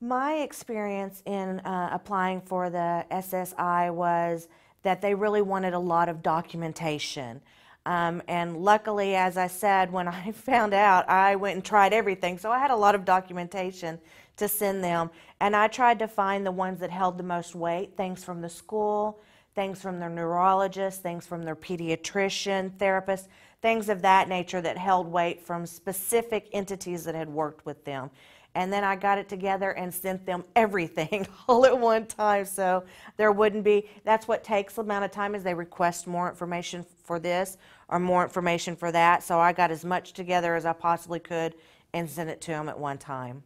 My experience in uh, applying for the SSI was that they really wanted a lot of documentation. Um, and luckily, as I said, when I found out, I went and tried everything. So I had a lot of documentation to send them. And I tried to find the ones that held the most weight things from the school, things from their neurologist, things from their pediatrician, therapist, things of that nature that held weight from specific entities that had worked with them and then I got it together and sent them everything all at one time. So there wouldn't be, that's what takes the amount of time is they request more information for this or more information for that. So I got as much together as I possibly could and sent it to them at one time.